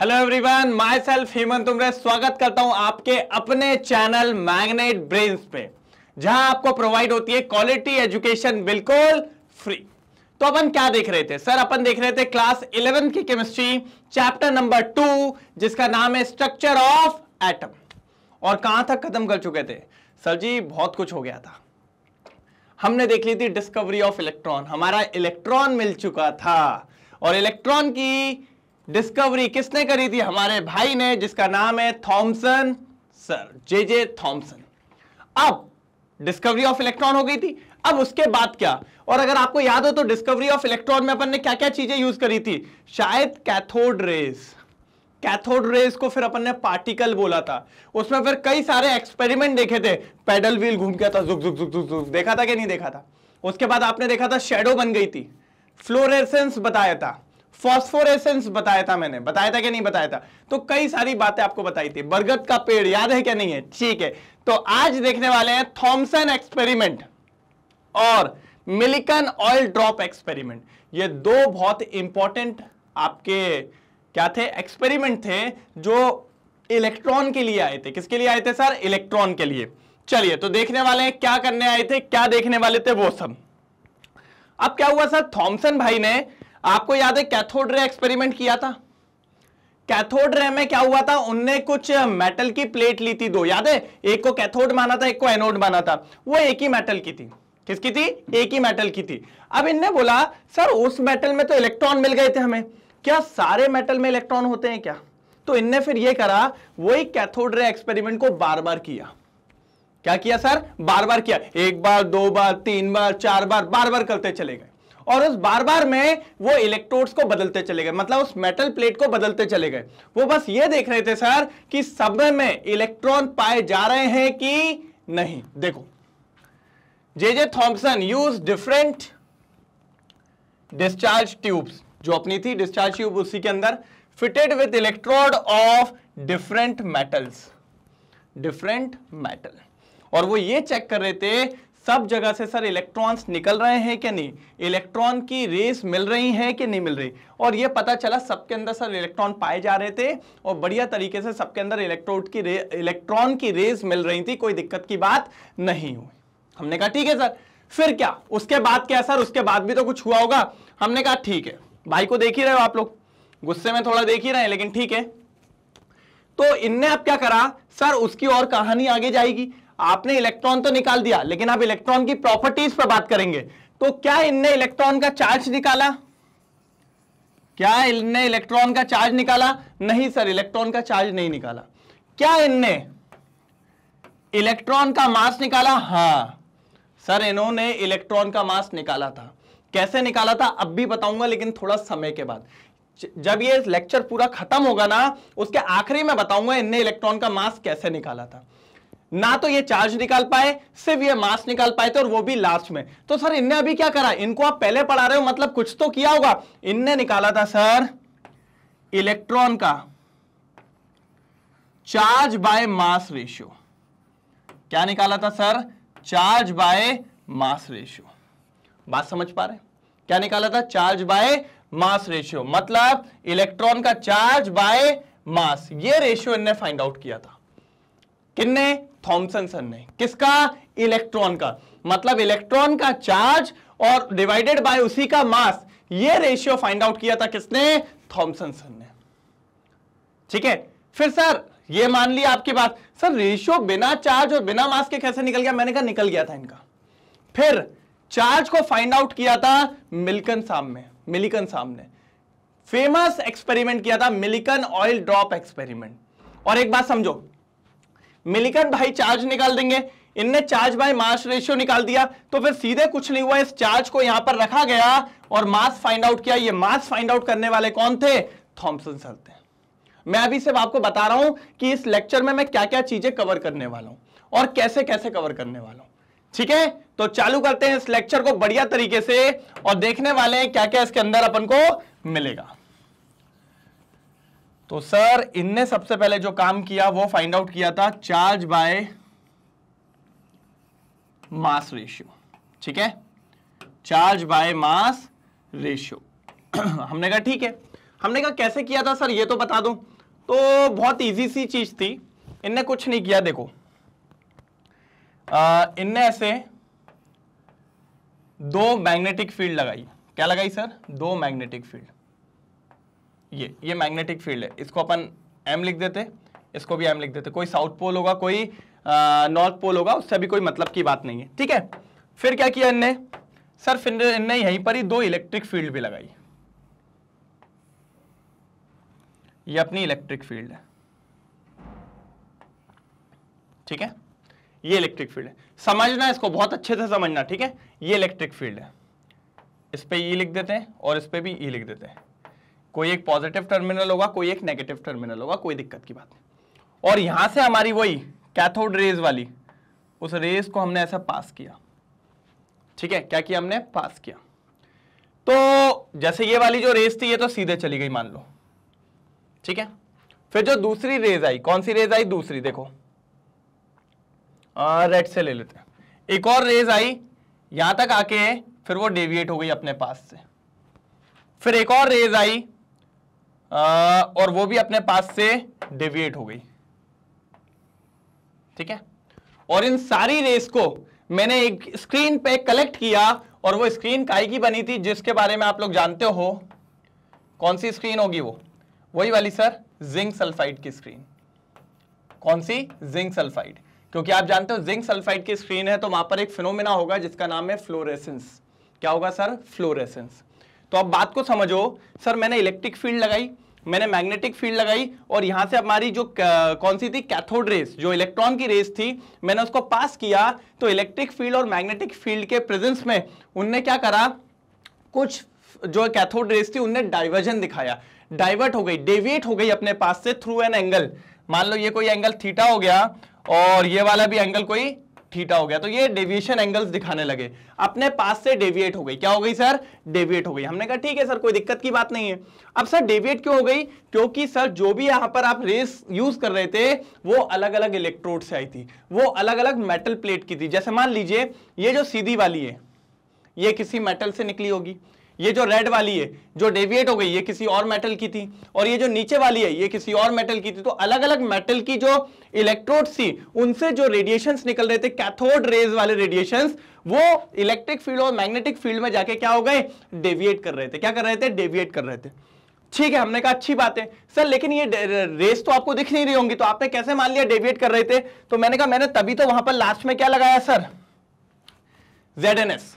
hello everyone myself Hemant तुमरे स्वागत करता हूं आपके अपने चैनल मैग्नेट ब्रेन्स पे जहां आपको प्रोवाइड होती है क्वालिटी एजुकेशन बिल्कुल फ्री तो अपन क्या देख रहे थे सर अपन देख रहे थे क्लास इलेवन की केमिस्ट्री चैप्टर नंबर टू जिसका नाम है स्ट्रक्चर ऑफ एटम और कहां तक खत्म कर चुके थे सर जी बहुत कुछ हो गया था हमने देख ली थी डिस्कवरी ऑफ इलेक्ट्रॉन हमारा इलेक्ट्रॉन मिल चुका था और इलेक्ट्रॉन की डिस्कवरी किसने करी थी हमारे भाई ने जिसका नाम है Thomson sir J J Thomson अब डिस्कवरी ऑफ इलेक्ट्रॉन हो गई थी अब उसके बाद क्या और अगर आपको याद हो तो डिस्कवरी ऑफ इलेक्ट्रॉन में अपन ने क्या क्या चीजें यूज करी थी शायद कैथोड रेस कैथोड रेस को फिर अपन ने पार्टिकल बोला था उसमें फिर कई सारे एक्सपेरिमेंट देखे थे पेडल व्हील घूम गया था झुक झुक झुक झुक झुक देखा था कि नहीं देखा था उसके बाद आपने देखा था शेडो बन गई थी फ्लोरेसेंस बताया था फॉस्फोरेसेंस बताया था मैंने बताया था कि नहीं बताया था तो कई सारी बातें आपको बताई थी बरगद का पेड़ याद है क्या नहीं है ठीक है तो आज देखने वाले हैं थॉमसन एक्सपेरिमेंट और मिलिकन ऑयल ड्रॉप एक्सपेरिमेंट ये दो बहुत इंपॉर्टेंट आपके क्या थे एक्सपेरिमेंट थे जो इलेक्ट्रॉन के लिए आए थे किसके लिए आए थे सर इलेक्ट्रॉन के लिए चलिए तो देखने वाले हैं क्या करने आए थे क्या देखने वाले थे वो सब अब क्या हुआ सर थॉमसन भाई ने आपको याद है कैथोड रे एक्सपेरिमेंट किया था कैथोड रे में क्या हुआ था उनने कुछ मेटल की प्लेट ली थी दो याद है एक को कैथोड माना था एक को एनोड माना था वो एक ही मेटल की थी किसकी थी एक ही मेटल की थी अब इनने बोला सर उस मेटल में तो इलेक्ट्रॉन मिल गए थे हमें क्या सारे मेटल में इलेक्ट्रॉन होते हैं क्या तो इनने फिर ये करा वही कैथोड रे एक्सपेरिमेंट को बार बार किया क्या किया सर बार बार किया एक बार दो बार तीन बार चार बार बार बार करते चले गए और उस बार बार में वो इलेक्ट्रोड्स को बदलते चले गए मतलब उस मेटल प्लेट को बदलते चले गए वो बस ये देख रहे थे सर कि सब में इलेक्ट्रॉन पाए जा रहे हैं कि नहीं देखो J J Thomson use different discharge tubes जो अपनी थी डिस्चार्ज ट्यूब उसी के अंदर fitted with electrode of different metals different metal और वो ये चेक कर रहे थे सब जगह से सर इलेक्ट्रॉन्स निकल रहे हैं कि नहीं इलेक्ट्रॉन की रेस मिल रही है कि नहीं मिल रही और ये पता चला सबके अंदर सर इलेक्ट्रॉन पाए जा रहे थे और बढ़िया तरीके से सबके अंदर इलेक्ट्रोड की इलेक्ट्रॉन की रेस मिल रही थी कोई दिक्कत की बात नहीं हुई हमने कहा ठीक है सर फिर क्या उसके बाद क्या सर उसके बाद भी तो कुछ हुआ होगा हमने कहा ठीक है भाई को देख ही रहे हो आप लोग गुस्से में थोड़ा देख ही रहे हैं लेकिन ठीक है तो इनने अब क्या करा सर उसकी और कहानी आगे जाएगी आपने इलेक्ट्रॉन तो निकाल दिया लेकिन आप इलेक्ट्रॉन की प्रॉपर्टीज पर बात करेंगे तो क्या इनने इलेक्ट्रॉन का चार्ज निकाला क्या इनने इलेक्ट्रॉन का चार्ज निकाला नहीं सर इलेक्ट्रॉन का चार्ज नहीं निकाला क्या इनने इलेक्ट्रॉन का मास निकाला हा सर इन्होंने इलेक्ट्रॉन का मास निकाला था कैसे निकाला था अब भी बताऊंगा लेकिन थोड़ा समय के बाद जब ये लेक्चर पूरा खत्म होगा ना उसके आखिरी में बताऊंगा इनने इलेक्ट्रॉन का मास कैसे निकाला था ना तो ये चार्ज निकाल पाए सिर्फ ये मास निकाल पाए थे और वो भी लास्ट में तो सर इनने अभी क्या करा इनको आप पहले पढ़ा रहे हो मतलब कुछ तो किया होगा इनने निकाला था सर इलेक्ट्रॉन का चार्ज बाय मास रेशियो क्या निकाला था sir charge by mass ratio बात समझ पा रहे क्या निकाला था चार्ज बाय मास रेशियो मतलब इलेक्ट्रॉन का चार्ज बाय मास ये रेशियो इनने फाइंड आउट किया था किन्ने थॉमसन सन ने किसका इलेक्ट्रॉन का मतलब इलेक्ट्रॉन का चार्ज और डिवाइडेड बाय उसी का मास ये रेशियो फाइंड आउट किया था किसने थॉमसन सन ने ठीक है फिर सर ये मान लिया आपकी बात सर रेशियो बिना चार्ज और बिना मास के कैसे निकल गया मैंने कहा निकल गया था इनका फिर चार्ज को फाइंड आउट किया था मिल्कन साम में मिलिकन साम ने फेमस एक्सपेरिमेंट किया था मिलिकन ऑयल ड्रॉप एक्सपेरिमेंट और एक बात समझो मिलिकन भाई चार्ज निकाल देंगे इनने चार्ज बाय मास रेशियो निकाल दिया तो फिर सीधे कुछ नहीं हुआ इस चार्ज को यहां पर रखा गया और मास फाइंड आउट किया ये मास फाइंड आउट करने वाले कौन थे थॉम्सन सर थे मैं अभी सिर्फ आपको बता रहा हूं कि इस लेक्चर में मैं क्या क्या चीजें कवर करने वाला हूं और कैसे कैसे कवर करने वाला हूं ठीक है तो चालू करते हैं इस लेक्चर को बढ़िया तरीके से और देखने वाले हैं क्या क्या इसके अंदर अपन को मिलेगा तो सर इनने सबसे पहले जो काम किया वो फाइंड आउट किया था चार्ज बाय मास रेशियो ठीक है चार्ज बाय मास रेशियो हमने कहा ठीक है हमने कहा कैसे किया था सर ये तो बता दूं तो बहुत इजी सी चीज थी इनने कुछ नहीं किया देखो इनने ऐसे दो मैग्नेटिक फील्ड लगाई क्या लगाई सर दो मैग्नेटिक फील्ड ये ये मैग्नेटिक फील्ड है इसको अपन एम लिख देते इसको भी एम लिख देते कोई साउथ पोल होगा कोई नॉर्थ पोल होगा उससे भी कोई मतलब की बात नहीं है ठीक है फिर क्या किया इनने सर फिर इनने यहीं पर ही दो इलेक्ट्रिक फील्ड भी लगाई ये अपनी इलेक्ट्रिक फील्ड है ठीक है ये इलेक्ट्रिक फील्ड है समझना इसको बहुत अच्छे से समझना ठीक है ये इलेक्ट्रिक फील्ड है इस पर ई e लिख देते हैं और इस पर भी ई e लिख देते हैं कोई एक पॉजिटिव टर्मिनल होगा कोई एक नेगेटिव टर्मिनल होगा कोई दिक्कत की बात नहीं और यहां से हमारी वही कैथोड रेज वाली उस रेज को हमने ऐसा पास किया ठीक है क्या किया हमने पास किया तो जैसे ये वाली जो रेज थी ये तो सीधे चली गई मान लो ठीक है फिर जो दूसरी रेज आई कौन सी रेज आई दूसरी देखो रेड से ले लेते हैं एक और रेज आई यहां तक आके फिर वो डेविएट हो गई अपने पास से फिर एक और रेज आई और वो भी अपने पास से डेविएट हो गई ठीक है और इन सारी रेस को मैंने एक स्क्रीन पे कलेक्ट किया और वो स्क्रीन काई की बनी थी जिसके बारे में आप लोग जानते हो कौन सी स्क्रीन होगी वो वही वाली सर जिंक सल्फाइड की स्क्रीन कौन सी जिंक सल्फाइड क्योंकि आप जानते हो जिंक सल्फाइड की स्क्रीन है तो वहां पर एक फिनोमिना होगा जिसका नाम है फ्लोरेसेंस क्या होगा सर फ्लोरेसेंस तो अब बात को समझो सर मैंने इलेक्ट्रिक फील्ड लगाई मैंने मैग्नेटिक फील्ड लगाई और यहां से हमारी जो कौन सी थी कैथोड रेस जो इलेक्ट्रॉन की रेस थी मैंने उसको पास किया तो इलेक्ट्रिक फील्ड और मैग्नेटिक फील्ड के प्रेजेंस में उनने क्या करा कुछ जो कैथोड रेस थी उनने डाइवर्जन दिखाया डाइवर्ट हो गई डेविएट हो गई अपने पास से थ्रू एन एंगल मान लो ये कोई एंगल थीटा हो गया और ये वाला भी एंगल कोई थीटा हो गया तो ये डेविएशन एंगल्स दिखाने लगे अपने पास से डेविएट हो गई क्या हो गई सर डेविएट हो गई हमने कहा ठीक है सर कोई दिक्कत की बात नहीं है अब सर डेविएट क्यों हो गई क्योंकि सर जो भी यहां पर आप रेस यूज कर रहे थे वो अलग अलग इलेक्ट्रोड से आई थी वो अलग अलग मेटल प्लेट की थी जैसे मान लीजिए ये जो सीधी वाली है ये किसी मेटल से निकली होगी ये जो रेड वाली है जो डेविएट हो गई ये किसी और मेटल की थी और ये जो नीचे वाली है ये किसी और मेटल की थी तो अलग अलग मेटल की जो इलेक्ट्रोड थी उनसे जो रेडिएशंस निकल रहे थे कैथोड रेज वाले रेडिएशंस वो इलेक्ट्रिक फील्ड और मैग्नेटिक फील्ड में जाके क्या हो गए डेविएट कर रहे थे क्या कर रहे थे डेविएट कर रहे थे ठीक है हमने कहा अच्छी बात है सर लेकिन ये रेस तो आपको दिख नहीं रही होंगी तो आपने कैसे मान लिया डेविएट कर रहे थे तो मैंने कहा मैंने तभी तो वहां पर लास्ट में क्या लगाया sir Z N S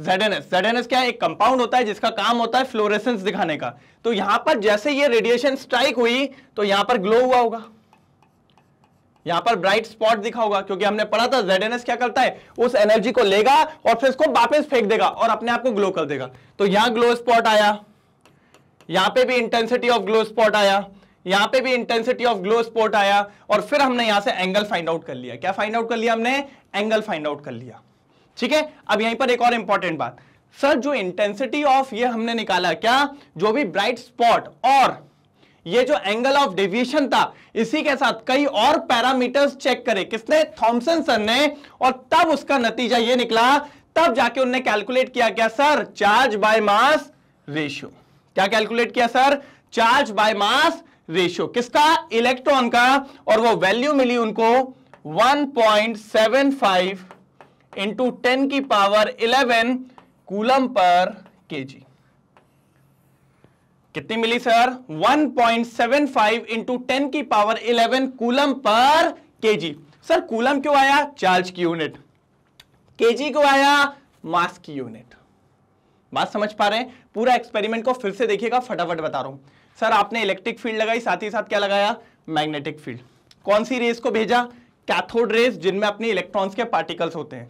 ZNS ZNS क्या है एक कंपाउंड होता है जिसका काम होता है फ्लोरेसेंस दिखाने का तो यहां पर जैसे ये रेडिएशन स्ट्राइक हुई तो यहां पर ग्लो हुआ होगा यहां पर ब्राइट स्पॉट दिखा होगा क्योंकि हमने पढ़ा था ZNS क्या करता है उस एनर्जी को लेगा और फिर इसको वापस फेंक देगा और अपने आप को ग्लो कर देगा तो यहां ग्लो स्पॉट आया यहां पर भी इंटेंसिटी ऑफ ग्लो स्पॉट आया यहां पे भी इंटेंसिटी ऑफ ग्लो स्पॉट आया और फिर हमने यहां से एंगल फाइंड आउट कर लिया क्या फाइंड आउट कर लिया हमने एंगल फाइंड आउट कर लिया ठीक है अब यहीं पर एक और इंपॉर्टेंट बात सर जो इंटेंसिटी ऑफ ये हमने निकाला क्या जो भी ब्राइट स्पॉट और ये जो एंगल ऑफ डेविएशन था इसी के साथ कई और पैरामीटर्स चेक करे किसने थॉमसन सर ने और तब उसका नतीजा ये निकला तब जाके उनने कैलकुलेट किया क्या sir charge by mass ratio क्या कैलकुलेट किया sir charge by mass ratio किसका इलेक्ट्रॉन का और वो वैल्यू मिली उनको 1.75 इंटू टेन की पावर इलेवन कूलम पर केजी कितनी मिली सर 1.75 इंटू टेन की पावर इलेवन कूलम पर केजी सर कूलम क्यों आया चार्ज की यूनिट केजी क्यों आया मास की यूनिट बात समझ पा रहे हैं पूरा एक्सपेरिमेंट को फिर से देखिएगा फटाफट बता रहा हूं सर आपने इलेक्ट्रिक फील्ड लगाई साथ ही साथ क्या लगाया मैग्नेटिक फील्ड कौन सी रेस को भेजा कैथोड रेस जिनमें अपने इलेक्ट्रॉन्स के पार्टिकल्स होते हैं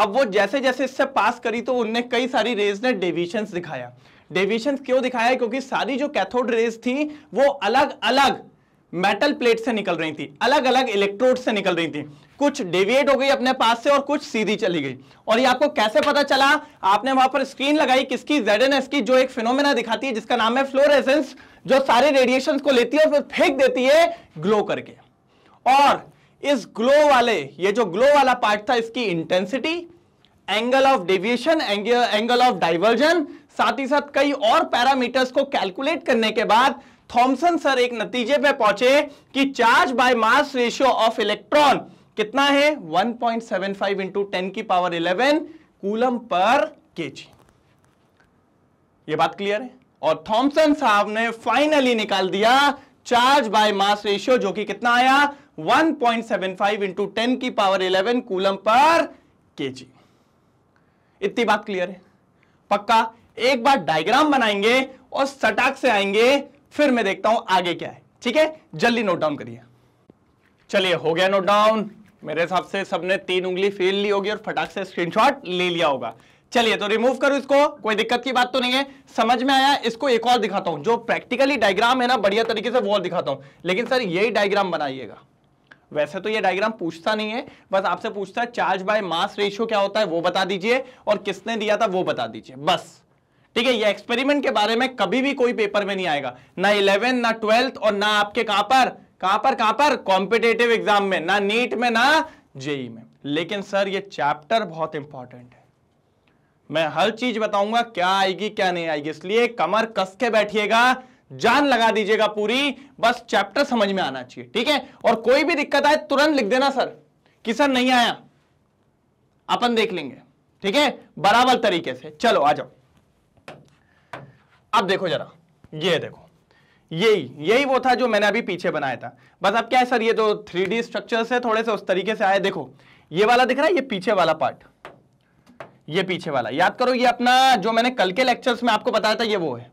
अब वो जैसे जैसे इससे पास करी तो उनने कई सारी रेज ने डेविशन दिखाया डेविशन क्यों दिखाया क्योंकि सारी जो कैथोड रेज थी वो अलग अलग मेटल प्लेट से निकल रही थी अलग अलग इलेक्ट्रोड से निकल रही थी कुछ डेविएट हो गई अपने पास से और कुछ सीधी चली गई और ये आपको कैसे पता चला आपने वहां पर स्क्रीन लगाई किसकी जेड की जो एक फिनोमेना दिखाती है जिसका नाम है फ्लोरेसेंस जो सारे रेडिएशन को लेती है और फिर फेंक देती है ग्लो करके और इस ग्लो वाले ये जो ग्लो वाला पार्ट था इसकी intensity angle of deviation angle of divergence साथ ही साथ कई और पैरामीटर्स को कैलकुलेट करने के बाद थॉमसन सर एक नतीजे पे पहुंचे कि charge by mass ratio of electron कितना है 1.75 point seven five into ten की पावर इलेवन कूलम पर जी ये बात क्लियर है और थॉमसन साहब ने फाइनली निकाल दिया चार्ज बाय मास रेशियो जो कि कितना आया 1.75 point seven five into ten की पावर 11 कूलम पर केजी इतनी बात क्लियर है पक्का एक बार डायग्राम बनाएंगे और सटाक से आएंगे फिर मैं देखता हूं आगे क्या है ठीक है जल्दी नोट डाउन करिए चलिए हो गया नोट डाउन मेरे हिसाब से सबने तीन उंगली फेल ली होगी और फटाक से स्क्रीनशॉट ले लिया होगा चलिए तो रिमूव करो इसको कोई दिक्कत की बात तो नहीं है समझ में आया इसको एक और दिखाता हूं जो प्रैक्टिकली डायग्राम है ना बढ़िया तरीके से वो और दिखाता हूं लेकिन सर यही डायग्राम बनाइएगा वैसे तो ये डायग्राम पूछता नहीं है बस आपसे पूछता है चार्ज बाय मास रेशियो क्या होता है वो बता दीजिए और किसने दिया था वो बता दीजिए बस ठीक है ये एक्सपेरिमेंट के बारे में कभी भी कोई पेपर में नहीं आएगा ना इलेवन ना ट्वेल्थ और ना आपके कहां पर कहां पर कहां पर कॉम्पिटेटिव एग्जाम में ना नीट में ना जेई में लेकिन सर ये चैप्टर बहुत इंपॉर्टेंट है मैं हर चीज बताऊंगा क्या आएगी क्या नहीं आएगी इसलिए कमर कस के बैठिएगा जान लगा दीजिएगा पूरी बस चैप्टर समझ में आना चाहिए ठीक है और कोई भी दिक्कत आए तुरंत लिख देना सर कि सर नहीं आया अपन देख लेंगे ठीक है बराबर तरीके से चलो आ जाओ अब देखो जरा ये देखो यही यही वो था जो मैंने अभी पीछे बनाया था बस अब क्या है सर ये जो थ्री डी स्ट्रक्चर है थोड़े से उस तरीके से आए देखो ये वाला दिख रहा है ये पीछे वाला पार्ट ये पीछे वाला याद करो ये अपना जो मैंने कल के लेक्चर्स में आपको बताया था ये वो है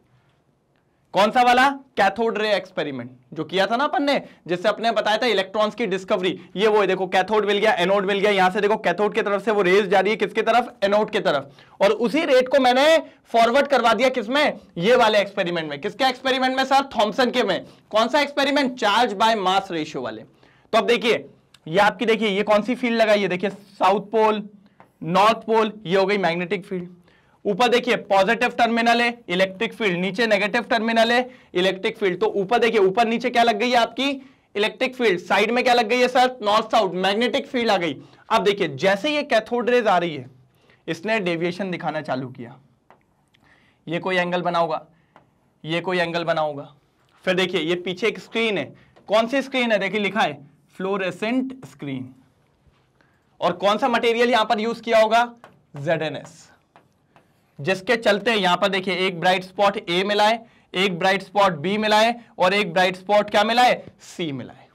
कौन सा वाला कैथोड रे एक्सपेरिमेंट जो किया था ना अपन ने जिससे अपने बताया था इलेक्ट्रॉन्स की डिस्कवरी ये वो देखो कैथोड मिल गया एनोड मिल गया यहां से देखो कैथोड की तरफ से वो रेज जा रही है किसके तरफ एनोड की तरफ और उसी रेट को मैंने फॉरवर्ड करवा दिया किसमें ये वाले एक्सपेरिमेंट में किसके एक्सपेरिमेंट में सर थॉम्सन के में कौन सा experiment charge by mass ratio वाले तो अब देखिए ये आपकी देखिए ये कौन सी फील्ड लगाई है देखिए साउथ पोल नॉर्थ पोल ये हो गई मैग्नेटिक फील्ड ऊपर देखिए पॉजिटिव टर्मिनल है इलेक्ट्रिक फील्ड नीचे नेगेटिव टर्मिनल है इलेक्ट्रिक फील्ड तो ऊपर देखिए ऊपर नीचे क्या लग गई है आपकी इलेक्ट्रिक फील्ड साइड में क्या लग गई है sir north south magnetic field आ गई अब देखिए जैसे ये कैथोड रेज आ रही है इसने डेविएशन दिखाना चालू किया ये कोई एंगल बना होगा ये कोई एंगल बना होगा फिर देखिए ये पीछे एक स्क्रीन है कौन सी स्क्रीन है देखिए लिखा है फ्लोरेसेंट स्क्रीन और कौन सा मटेरियल यहां पर यूज किया होगा जेड एन एस जिसके चलते यहां पर देखिए एक ब्राइट स्पॉट ए मिलाए एक ब्राइट स्पॉट बी मिलाए और एक ब्राइट स्पॉट क्या मिलाए सी मिलाए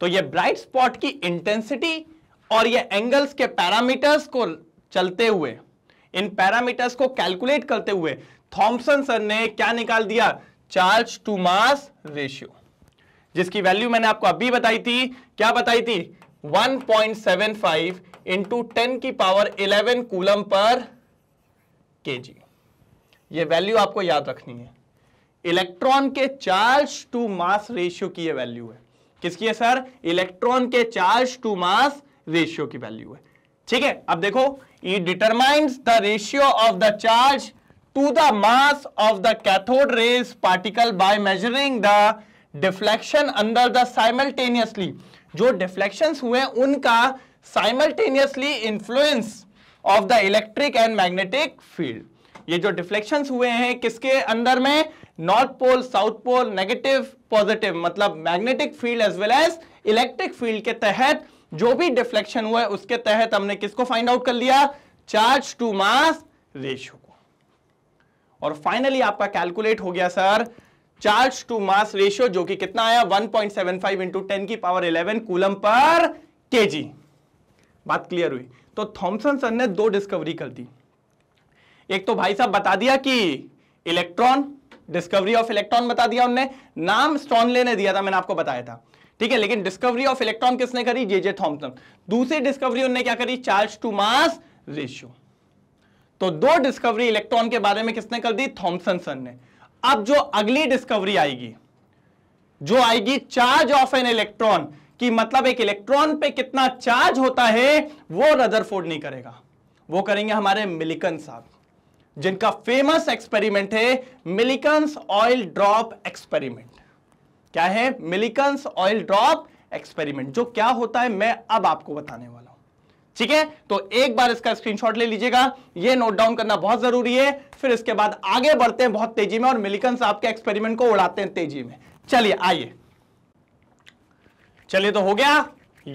तो ये ब्राइट स्पॉट की इंटेंसिटी और ये एंगल्स के पैरामीटर्स को चलते हुए इन पैरामीटर्स को कैलकुलेट करते हुए थॉमसन सर ने क्या निकाल दिया चार्ज टू मास रेशियो जिसकी वैल्यू मैंने आपको अभी बताई थी क्या बताई थी 1.75 पॉइंट इंटू टेन की पावर 11 कूलम पर के जी ये वैल्यू आपको याद रखनी है इलेक्ट्रॉन के चार्ज टू मास रेशियो की ये वैल्यू है किसकी है सर इलेक्ट्रॉन के चार्ज टू मास रेशियो की वैल्यू है ठीक है अब देखो e determines the ratio of the charge to the mass of the cathode rays particle by measuring the deflection अंदर द साइमल्टेनियसली जो डिफ्लेक्शन हुए उनका simultaneously influence of the electric and magnetic field ये जो डिफ्लेक्शन हुए हैं किसके अंदर में north pole south pole negative positive मतलब magnetic field as well as electric field के तहत जो भी डिफ्लेक्शन हुआ है उसके तहत हमने किसको फाइंड आउट कर लिया चार्ज टू मास रेशियो को और फाइनली आपका कैलकुलेट हो गया sir charge to mass ratio जो कि कितना आया 1.75 point seven five into ten की पावर 11 कूलम पर केजी बात क्लियर हुई तो थॉमसन सर ने दो डिस्कवरी कर दी एक तो भाई साहब बता दिया कि इलेक्ट्रॉन डिस्कवरी ऑफ इलेक्ट्रॉन बता दिया उनने नाम स्टॉनले ने दिया था मैंने आपको बताया था ठीक है लेकिन डिस्कवरी ऑफ इलेक्ट्रॉन किसने करी जे जे थॉमसन दूसरी डिस्कवरी उन्हें क्या करी चार्ज टू मास रेशियो तो दो डिस्कवरी इलेक्ट्रॉन के बारे में किसने कर दी थॉमसन सर ने अब जो अगली डिस्कवरी आएगी जो आएगी चार्ज ऑफ एन इलेक्ट्रॉन कि मतलब एक इलेक्ट्रॉन पे कितना चार्ज होता है वो रदरफोर्ड नहीं करेगा वो करेंगे हमारे मिलिकन साहब जिनका फेमस एक्सपेरिमेंट है मिलिकन्स ऑयल ड्रॉप एक्सपेरिमेंट क्या है मिलिकन्स ऑयल ड्रॉप एक्सपेरिमेंट जो क्या होता है मैं अब आपको बताने वाला हूं ठीक है तो एक बार इसका स्क्रीनशॉट ले लीजिएगा ये नोट डाउन करना बहुत जरूरी है फिर इसके बाद आगे बढ़ते हैं बहुत तेजी में और मिलिकन साहब के एक्सपेरिमेंट को उड़ाते हैं तेजी में चलिए आइए चलिए तो हो गया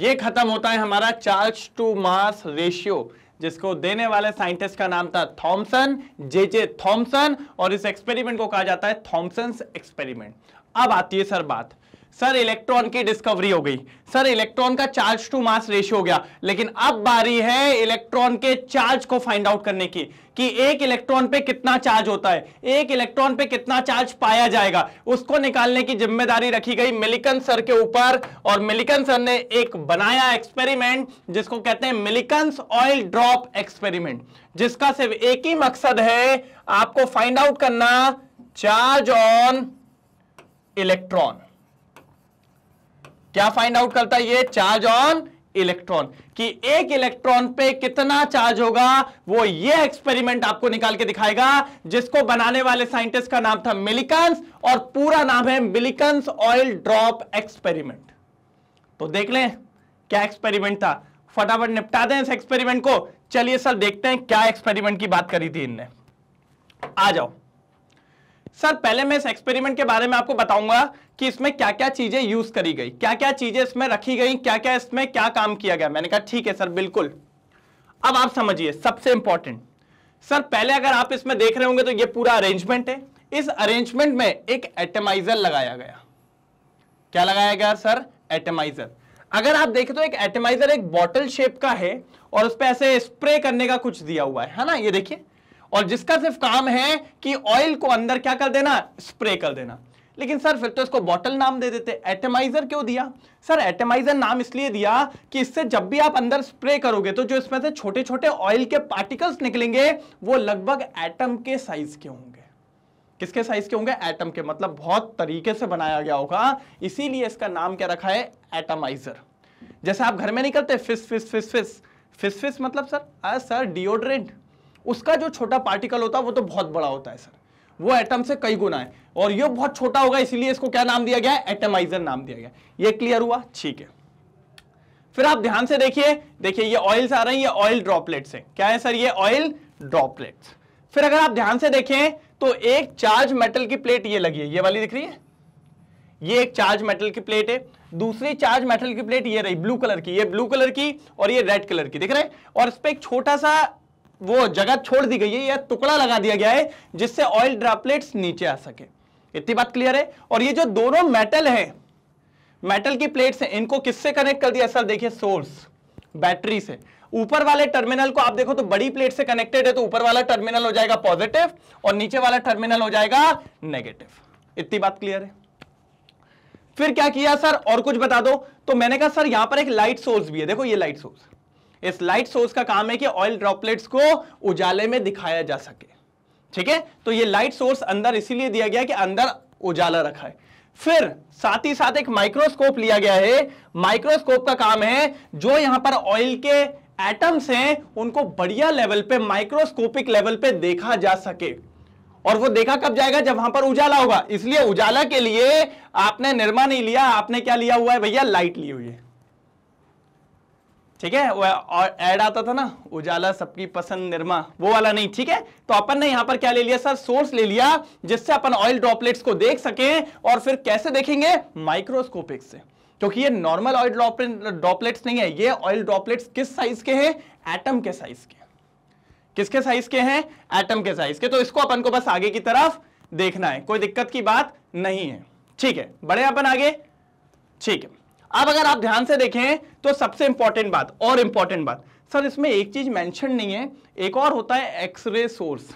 ये खत्म होता है हमारा चार्ज टू मास रेशियो जिसको देने वाले साइंटिस्ट का नाम था थॉमसन जे जे थॉमसन और इस एक्सपेरिमेंट को कहा जाता है थॉमसन एक्सपेरिमेंट अब आती है सर बात सर इलेक्ट्रॉन की डिस्कवरी हो गई सर इलेक्ट्रॉन का चार्ज टू मास रेशियो हो गया लेकिन अब बारी है इलेक्ट्रॉन के चार्ज को फाइंड आउट करने की कि एक इलेक्ट्रॉन पे कितना चार्ज होता है एक इलेक्ट्रॉन पे कितना चार्ज पाया जाएगा उसको निकालने की जिम्मेदारी रखी गई मिलिकन सर के ऊपर और मिलिकन सर ने एक बनाया एक्सपेरिमेंट जिसको कहते हैं मिलिकन्स ऑयल ड्रॉप एक्सपेरिमेंट जिसका सिर्फ एक ही मकसद है आपको फाइंड आउट करना चार्ज ऑन इलेक्ट्रॉन क्या फाइंड आउट करता है ये चार्ज ऑन इलेक्ट्रॉन कि एक इलेक्ट्रॉन पे कितना चार्ज होगा वो ये एक्सपेरिमेंट आपको निकाल के दिखाएगा जिसको बनाने वाले साइंटिस्ट का नाम था मिलिकंस और पूरा नाम है मिलिकंस ऑयल ड्रॉप एक्सपेरिमेंट तो देख लें क्या एक्सपेरिमेंट था फटाफट निपटा दें इस एक्सपेरिमेंट को चलिए सर देखते हैं क्या एक्सपेरिमेंट की बात करी थी इनने आ जाओ सर पहले मैं इस एक्सपेरिमेंट के बारे में आपको बताऊंगा कि इसमें क्या क्या चीजें यूज करी गई क्या क्या चीजें इसमें रखी गई क्या क्या इसमें क्या काम किया गया मैंने कहा ठीक है सर बिल्कुल अब आप समझिए सबसे इंपॉर्टेंट सर पहले अगर आप इसमें देख रहे होंगे तो ये पूरा अरेंजमेंट है इस अरेंजमेंट में एक एटमाइजर लगाया गया क्या लगाया गया सर एटमाइजर अगर आप देखें तो एक एटमाइजर एक बॉटल शेप का है और उस पर ऐसे स्प्रे करने का कुछ दिया हुआ है है ना ये देखिए और जिसका सिर्फ काम है कि ऑयल को अंदर क्या कर देना स्प्रे कर देना लेकिन सर फिर तो इसको बॉटल नाम दे देते एटमाइजर क्यों दिया सर एटमाइजर नाम इसलिए दिया कि इससे जब भी आप अंदर स्प्रे करोगे तो जो इसमें से छोटे छोटे ऑयल के पार्टिकल्स निकलेंगे वो लगभग एटम के साइज के होंगे किसके साइज के होंगे एटम के मतलब बहुत तरीके से बनाया गया होगा इसीलिए इसका नाम क्या रखा है एटमाइजर जैसे आप घर में नहीं करते फिस फिस फिस फिस फिस फिस मतलब सर आ सर डिओड्रेंट उसका जो छोटा पार्टिकल होता है वो तो बहुत बड़ा होता है सर वो एटम से कई गुना है और ये बहुत छोटा होगा इसलिए इसको क्या नाम दिया गया है एटमाइजर नाम दिया गया ये क्लियर हुआ ठीक है फिर आप ध्यान से देखिए देखिए ये ऑयल्स आ रहे हैं ये ऑयल ड्रॉपलेट्स है क्या है सर ये ऑयल ड्रॉपलेट्स फिर अगर आप ध्यान से देखें तो एक चार्ज मेटल की प्लेट ये लगी है ये वाली दिख रही है ये एक चार्ज मेटल की प्लेट है दूसरी चार्ज मेटल की प्लेट ये रही ब्लू कलर की ये ब्लू कलर की और ये रेड कलर की दिख रहे हैं और इस पर एक छोटा सा वो जगह छोड़ दी गई है या टुकड़ा लगा दिया गया है जिससे ऑयल ड्रॉपलेट्स नीचे आ सके इतनी बात क्लियर है और ये जो दोनों मेटल है मेटल की प्लेट्स हैं इनको किससे कनेक्ट कर दिया सर देखिए सोर्स बैटरी से ऊपर वाले टर्मिनल को आप देखो तो बड़ी प्लेट से कनेक्टेड है तो ऊपर वाला टर्मिनल हो जाएगा पॉजिटिव और नीचे वाला टर्मिनल हो जाएगा नेगेटिव इतनी बात क्लियर है फिर क्या किया सर और कुछ बता दो तो मैंने कहा सर यहां पर एक लाइट सोर्स भी है देखो ये लाइट सोर्स इस लाइट सोर्स का काम है कि ऑयल ड्रॉपलेट्स को उजाले में दिखाया जा सके ठीक है तो ये लाइट सोर्स अंदर इसीलिए दिया गया कि अंदर उजाला रखा है फिर साथ ही साथ एक माइक्रोस्कोप लिया गया है माइक्रोस्कोप का काम है जो यहां पर ऑयल के एटम्स हैं उनको बढ़िया लेवल पे माइक्रोस्कोपिक लेवल पे देखा जा सके और वो देखा कब जाएगा जब वहां पर उजाला होगा इसलिए उजाला के लिए आपने निर्मा नहीं लिया आपने क्या लिया हुआ है भैया लाइट ली हुई है ठीक है वो और एड आता था ना उजाला सबकी पसंद निर्मा वो वाला नहीं ठीक है तो अपन ने यहां पर क्या ले लिया सर सोर्स ले लिया जिससे अपन ऑयल ड्रॉपलेट्स को देख सके और फिर कैसे देखेंगे माइक्रोस्कोपिक से क्योंकि ये नॉर्मल ऑयल ड्रॉपलेट्स नहीं है ये ऑयल ड्रॉपलेट्स किस साइज के हैं एटम के साइज के किसके साइज के हैं एटम के साइज के तो इसको अपन को बस आगे की तरफ देखना है कोई दिक्कत की बात नहीं है ठीक है बड़े अपन आगे ठीक है अब अगर आप ध्यान से देखें तो सबसे इंपॉर्टेंट बात और इंपॉर्टेंट बात सर इसमें एक चीज मेंशन नहीं है एक और होता है एक्सरे सोर्स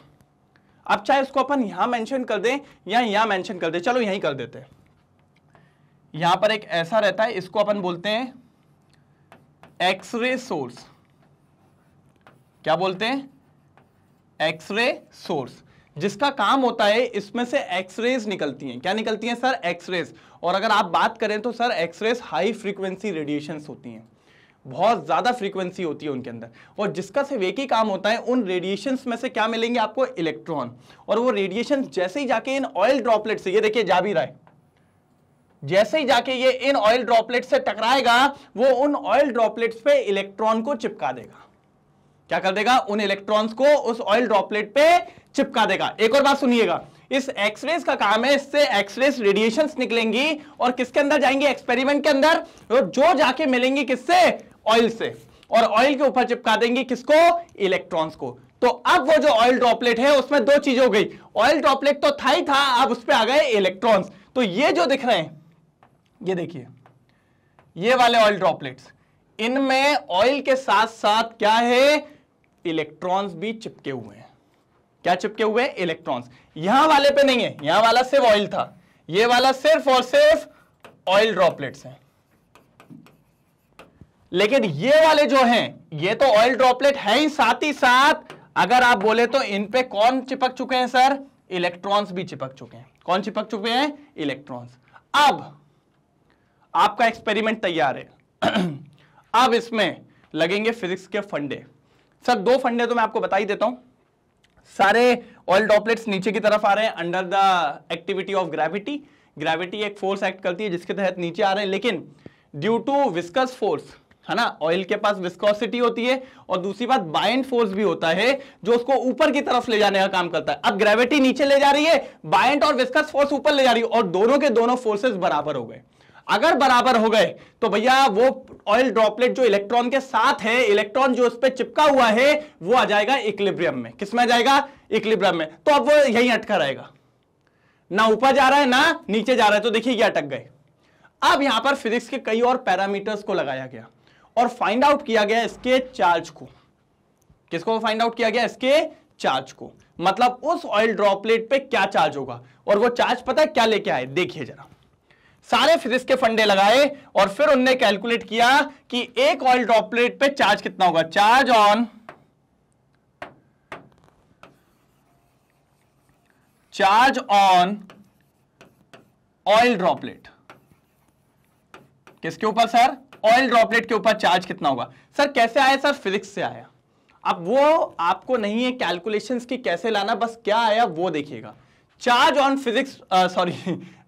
अब चाहे उसको अपन यहां मेंशन कर दें या यहां मेंशन कर दें चलो यहीं कर देते हैं यहां पर एक ऐसा रहता है इसको अपन बोलते हैं एक्सरे सोर्स क्या बोलते हैं एक्सरे सोर्स जिसका काम होता है इसमें से एक्सरेज निकलती हैं क्या निकलती हैं सर एक्सरेज और अगर आप बात करें तो sir X rays high frequency radiations होती हैं बहुत ज़्यादा फ्रीक्वेंसी होती है उनके अंदर और जिसका सिर्फ एक ही काम होता है उन रेडिएशंस में से क्या मिलेंगे आपको इलेक्ट्रॉन और वो रेडिएशन जैसे ही जाके इन ऑयल ड्रॉपलेट से ये देखिए जा भी रहा है जैसे ही जाके ये इन ऑयल ड्रॉपलेट से टकराएगा वो उन ऑयल ड्रॉपलेट्स पे इलेक्ट्रॉन को चिपका देगा क्या कर देगा उन इलेक्ट्रॉन्स को उस ऑयल ड्रॉपलेट पे चिपका देगा एक और बात सुनिएगा इस एक्सरेज का काम है इससे एक्सरेज रेडिएशन निकलेंगी और किसके अंदर जाएंगी एक्सपेरिमेंट के अंदर और जो जाके मिलेंगी किससे ऑयल से और ऑयल के ऊपर चिपका देंगे किसको इलेक्ट्रॉन्स को तो अब वो जो ऑयल ड्रॉपलेट है उसमें दो चीज हो गई ऑयल ड्रॉपलेट तो था ही था अब उस पर आ गए इलेक्ट्रॉन्स तो ये जो दिख रहे हैं ये देखिए ये वाले ऑयल ड्रॉपलेट्स इनमें ऑयल के साथ साथ क्या है इलेक्ट्रॉन्स भी चिपके हुए हैं क्या चिपके हुए इलेक्ट्रॉन्स यहां वाले पे नहीं है यहां वाला सिर्फ ऑयल था ये वाला सिर्फ और सिर्फ ऑयल ड्रॉपलेट्स हैं लेकिन ये वाले जो हैं ये तो ऑयल ड्रॉपलेट है ही साथ ही साथ अगर आप बोले तो इन पे कौन चिपक चुके हैं सर इलेक्ट्रॉन्स भी चिपक चुके हैं कौन चिपक चुके हैं इलेक्ट्रॉन्स अब आपका एक्सपेरिमेंट तैयार है अब इसमें लगेंगे फिजिक्स के फंडे सर दो फंडे तो मैं आपको बता ही देता हूं सारे ऑयल डॉपलेट्स नीचे की तरफ आ रहे हैं under the activity of gravity gravity एक फोर्स एक्ट करती है जिसके तहत नीचे आ रहे हैं लेकिन ड्यू टू विस्कस फोर्स है ना ऑयल के पास विस्कोसिटी होती है और दूसरी बात बाइंड फोर्स भी होता है जो उसको ऊपर की तरफ ले जाने का काम करता है अब ग्रेविटी नीचे ले जा रही है बाइंड और विस्कस फोर्स ऊपर ले जा रही है और दोनों के दोनों फोर्सेस बराबर हो गए अगर बराबर हो गए तो भैया वो ऑयल ड्रॉपलेट जो इलेक्ट्रॉन के साथ है इलेक्ट्रॉन जो उस पर चिपका हुआ है वो आ जाएगा इक्लिब्रियम में किसमें आ जाएगा इक्लिब्रियम में तो अब वो यही अटका रहेगा ना ऊपर जा रहा है ना नीचे जा रहा है तो देखिए ये अटक गए अब यहां पर फिजिक्स के कई और पैरामीटर्स को लगाया गया और फाइंड आउट किया गया इसके चार्ज को किसको फाइंड आउट किया गया इसके चार्ज को मतलब उस ऑयल ड्रॉपलेट पे क्या चार्ज होगा और वो चार्ज पता है क्या लेके आए देखिए जरा सारे फिजिक्स के फंडे लगाए और फिर उनने कैलकुलेट किया कि एक ऑयल ड्रॉपलेट पे चार्ज कितना होगा charge on charge on oil droplet किसके ऊपर सर ऑयल ड्रॉपलेट के ऊपर चार्ज कितना होगा सर कैसे आया सर फिजिक्स से आया अब वो आपको नहीं है कैलकुलेशंस की कैसे लाना बस क्या आया वो देखिएगा चार्ज ऑन फिजिक्स सॉरी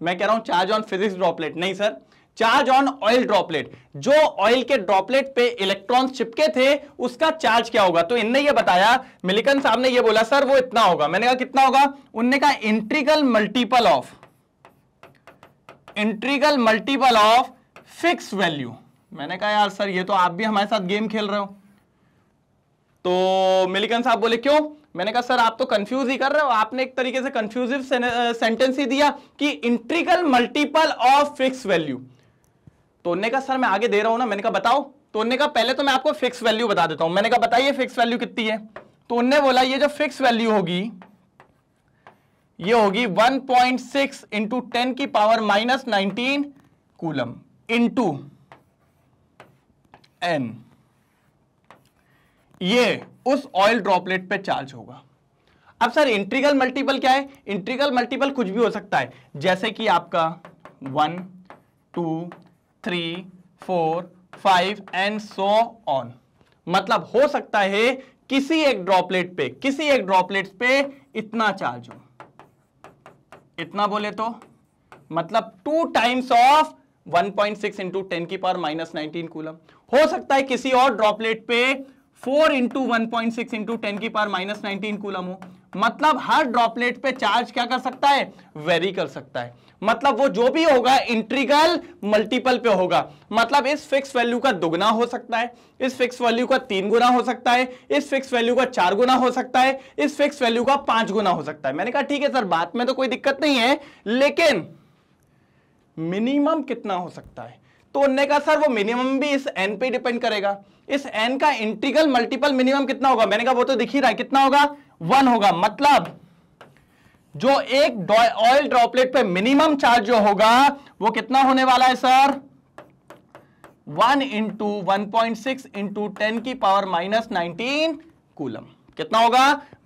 मैं कह रहा हूं चार्ज ऑन फिजिक्स ड्रॉपलेट नहीं sir charge on oil droplet जो ऑयल के ड्रॉपलेट पे इलेक्ट्रॉन चिपके थे उसका चार्ज क्या होगा तो इनने ये बताया मिलिकन साहब ने ये बोला सर वो इतना होगा मैंने कहा कितना होगा उनने कहा integral multiple of integral multiple of fix value मैंने कहा यार सर ये तो आप भी हमारे साथ गेम खेल रहे हो तो मिलिकन साहब बोले क्यों मैंने कहा सर आप तो कंफ्यूज ही कर रहे हो आपने एक तरीके से कंफ्यूजिव सेंटेंस ही दिया कि integral multiple of fix value तो उनने कहा सर मैं आगे दे रहा हूं ना मैंने कहा बताओ तो उनने कहा पहले तो मैं आपको फिक्स वैल्यू बता देता हूं मैंने कहा बताइए फिक्स वैल्यू कितनी है तो उनने बोला ये जो फिक्स वैल्यू होगी ये होगी 1.6 पॉइंट सिक्स इंटू टेन की power minus nineteen coulomb into N ये उस ऑयल ड्रॉपलेट पे चार्ज होगा अब सर इंट्रीगल मल्टीपल क्या है इंट्रीगल मल्टीपल कुछ भी हो सकता है जैसे कि आपका one two three four five and so on मतलब हो सकता है किसी एक ड्रॉपलेट पे किसी एक ड्रॉपलेट पे इतना चार्ज हो इतना बोले तो मतलब two times of 1.6 point six into ten की पावर माइनस नाइनटीन कूलम हो सकता है किसी और ड्रॉपलेट पे four into one point six into ten की पार माइनस नाइनटीन कूलम हो मतलब हर ड्रॉपलेट पे चार्ज क्या कर सकता है वेरी कर सकता है मतलब वो जो भी होगा इंट्रीगल मल्टीपल पे होगा मतलब इस फिक्स वैल्यू का दुगना हो सकता है इस फिक्स वैल्यू का तीन गुना हो सकता है इस फिक्स वैल्यू का चार गुना हो सकता है इस फिक्स वैल्यू का पांच गुना हो सकता है मैंने कहा ठीक है सर बात में तो कोई दिक्कत नहीं है लेकिन मिनिमम कितना हो सकता है तो उनने कहा सर वो मिनिमम भी इस एन पे डिपेंड करेगा इस एन का इंटीग्रल मल्टीपल मिनिमम कितना होगा मैंने कहा वो तो दिख ही रहा है कितना होगा वन होगा मतलब जो एक ऑयल ड्रॉपलेट पे मिनिमम चार्ज जो होगा वो कितना होने वाला है sir one into one point six into ten की पावर माइनस नाइनटीन कूलम कितना होगा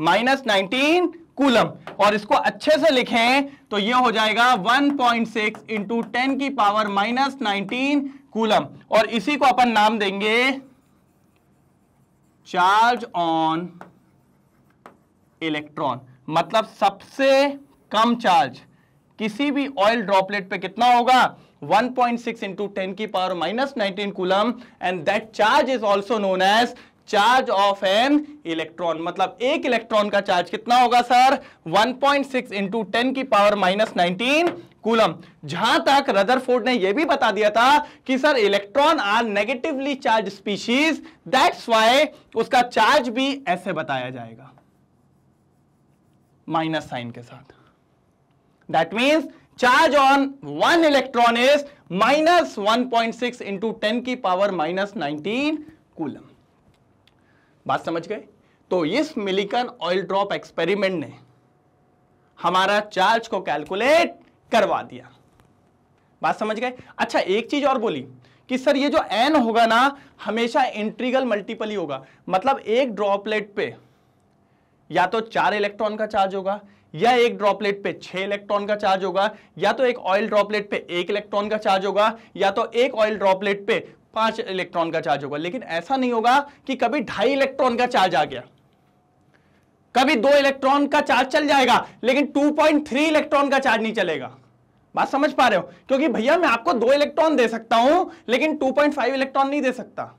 माइनस नाइनटीन कूलम और इसको अच्छे से लिखें तो ये हो जाएगा 1.6 पॉइंट सिक्स इंटू टेन की पावर माइनस नाइनटीन कूलम और इसी को अपन नाम देंगे चार्ज ऑन इलेक्ट्रॉन मतलब सबसे कम चार्ज किसी भी ऑयल ड्रॉपलेट पे कितना होगा 1.6 पॉइंट सिक्स इंटू टेन की power minus nineteen coulomb and that charge is also known as charge of an electron मतलब एक इलेक्ट्रॉन का चार्ज कितना होगा sir 1.6 point six into ten की पावर माइनस नाइनटीन कूलम जहां तक रदरफोर्ड ने यह भी बता दिया था कि sir electron are negatively charged species that's why उसका चार्ज भी ऐसे बताया जाएगा माइनस साइन के साथ that means charge on one electron is minus one point six into ten की पावर माइनस नाइनटीन कूलम बात समझ गए तो इस मिलिकन ऑयल ड्रॉप एक्सपेरिमेंट ने हमारा चार्ज को कैलकुलेट करवा दिया बात समझ गए अच्छा एक चीज और बोली कि सर ये जो एन होगा ना हमेशा इंट्रीगल मल्टीपल ही होगा मतलब एक ड्रॉपलेट पे या तो चार इलेक्ट्रॉन का चार्ज होगा या एक ड्रॉपलेट पे छह इलेक्ट्रॉन का चार्ज होगा या तो एक ऑयल ड्रॉपलेट पे एक इलेक्ट्रॉन का चार्ज होगा या तो एक ऑयल ड्रॉपलेट पे पांच इलेक्ट्रॉन का चार्ज होगा लेकिन ऐसा नहीं होगा कि कभी ढाई इलेक्ट्रॉन का चार्ज आ गया कभी दो इलेक्ट्रॉन का चार्ज चल जाएगा लेकिन 2.3 इलेक्ट्रॉन का चार्ज नहीं चलेगा बात समझ पा रहे हो क्योंकि भैया मैं आपको दो इलेक्ट्रॉन दे सकता हूं लेकिन 2.5 इलेक्ट्रॉन नहीं दे सकता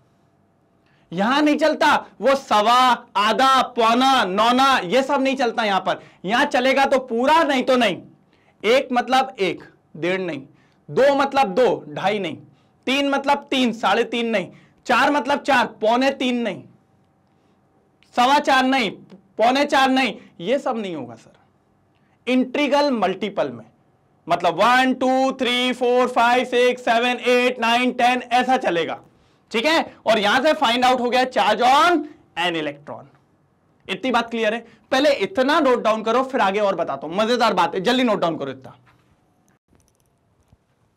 यहां नहीं चलता वो सवा आधा पौना नौना ये सब नहीं चलता यहां पर यहां चलेगा तो पूरा नहीं तो नहीं एक मतलब एक डेढ़ नहीं दो मतलब दो ढाई नहीं तीन मतलब तीन साढ़े तीन नहीं चार मतलब चार पौने तीन नहीं सवा चार नहीं पौने चार नहीं ये सब नहीं होगा सर इंट्रीगल मल्टीपल में मतलब one two three four five six seven eight nine ten ऐसा चलेगा ठीक है और यहां से फाइंड आउट हो गया चार्ज ऑन एन इलेक्ट्रॉन इतनी बात क्लियर है पहले इतना नोट डाउन करो फिर आगे और बताता हूं मजेदार बात है जल्दी नोट डाउन करो इतना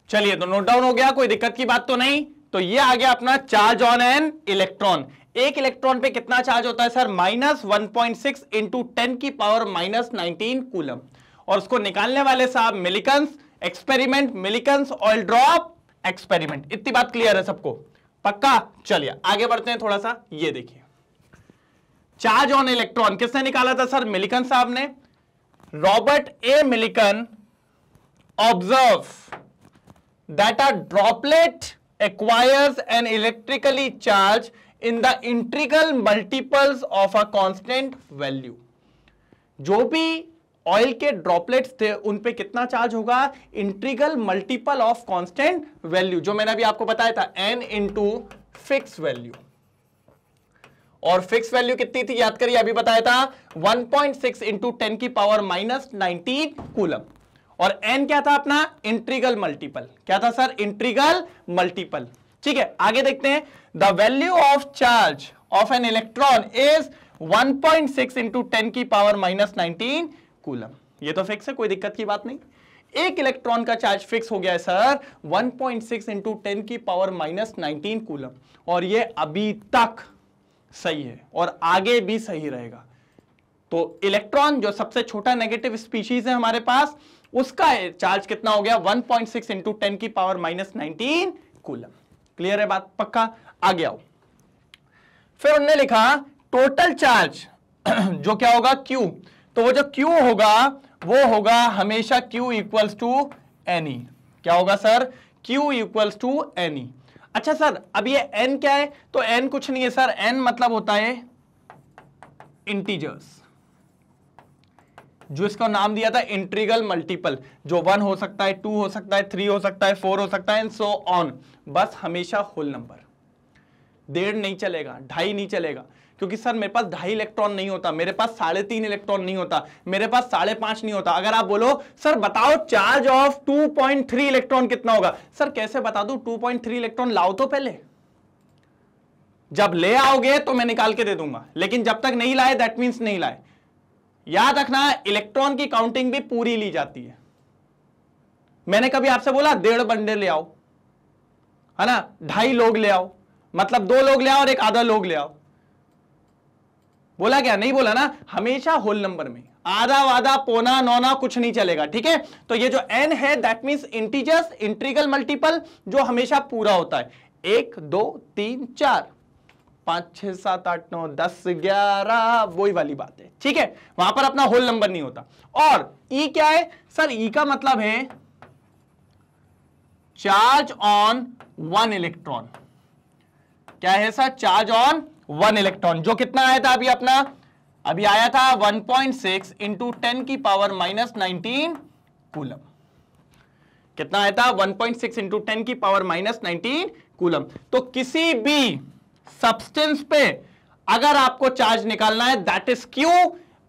चलिए तो नोट डाउन हो गया कोई दिक्कत की बात तो नहीं तो ये आ गया अपना चार्ज ऑन एन इलेक्ट्रॉन एक इलेक्ट्रॉन पे कितना चार्ज होता है sir minus one point six into ten की पावर माइनस नाइनटीन कूलम और उसको निकालने वाले साहब Millikan's experiment Millikan's oil drop experiment इतनी बात क्लियर है सबको पक्का चलिए आगे बढ़ते हैं थोड़ा सा ये देखिए चार्ज ऑन इलेक्ट्रॉन किसने निकाला था सर मिलिकन साहब ने Robert A Millikan observe that a droplet acquires an electrically charge in the integral multiples of a constant value जो भी ऑयल के ड्रॉपलेट्स थे उन पे कितना चार्ज होगा integral multiple of constant value जो मैंने अभी आपको बताया था एन इंटू फिक्स वैल्यू और फिक्स वैल्यू कितनी थी याद करिए अभी बताया था 1.6 पॉइंट सिक्स इंटू टेन की पावर माइनस नाइनटीन कूलम और एन क्या था अपना इंट्रीगल मल्टीपल क्या था सर इंट्रीगल मल्टीपल ठीक है आगे देखते हैं the value of charge of an electron is 1.6 point six into ten की पावर माइनस नाइनटीन कूलम यह तो फिक्स है कोई दिक्कत की बात नहीं एक इलेक्ट्रॉन का चार्ज फिक्स हो गया है sir 1.6 point six into ten की पावर माइनस नाइनटीन कूलम और यह अभी तक सही है और आगे भी सही रहेगा तो इलेक्ट्रॉन जो सबसे छोटा नेगेटिव स्पीशीज है हमारे पास उसका चार्ज कितना हो गया 1.6 पॉइंट सिक्स इंटू टेन की power minus nineteen coulomb clear है बात पक्का आ गया हो फिर उन्होंने लिखा टोटल चार्ज जो क्या होगा Q तो वो जो Q होगा वो होगा हमेशा Q इक्वल्स टू एनी क्या होगा sir Q equals to n e अच्छा सर अब ये n क्या है तो n कुछ नहीं है सर n मतलब होता है इंटीजर्स जो इसका नाम दिया था इंट्रीगल मल्टीपल जो वन हो सकता है टू हो सकता है थ्री हो सकता है फोर हो सकता है एंड सो ऑन बस हमेशा होल नंबर डेढ़ नहीं चलेगा ढाई नहीं चलेगा क्योंकि सर मेरे पास ढाई इलेक्ट्रॉन नहीं होता मेरे पास साढ़े तीन इलेक्ट्रॉन नहीं होता मेरे पास साढ़े पांच नहीं होता अगर आप बोलो सर बताओ चार्ज ऑफ 2.3 इलेक्ट्रॉन कितना होगा सर कैसे बता दू 2.3 इलेक्ट्रॉन लाओ तो पहले जब ले आओगे तो मैं निकाल के दे दूंगा लेकिन जब तक नहीं लाए दैट मीन्स नहीं लाए याद रखना इलेक्ट्रॉन की काउंटिंग भी पूरी ली जाती है मैंने कभी आपसे बोला डेढ़ बंडे ले आओ है ना ढाई लोग ले आओ मतलब दो लोग ले आओ और एक आधा लोग ले आओ बोला क्या नहीं बोला ना हमेशा होल नंबर में आधा वाधा पोना नौना कुछ नहीं चलेगा ठीक है तो ये जो एन है that mean integers integral multiple जो हमेशा पूरा होता है एक दो तीन चार पांच छह सात आठ नौ दस ग्यारह वही वाली बात है ठीक है वहां पर अपना होल नंबर नहीं होता और ई e क्या है सर ई e का मतलब है चार्ज ऑन वन इलेक्ट्रॉन क्या है sir charge on one electron जो कितना आया था अभी अपना अभी आया था 1.6 पॉइंट सिक्स इंटू टेन की पावर माइनस नाइनटीन कूलम कितना आया था 1.6 पॉइंट सिक्स इंटू टेन की पावर माइनस नाइनटीन कूलम तो किसी भी सब्सटेंस पे अगर आपको चार्ज निकालना है that is Q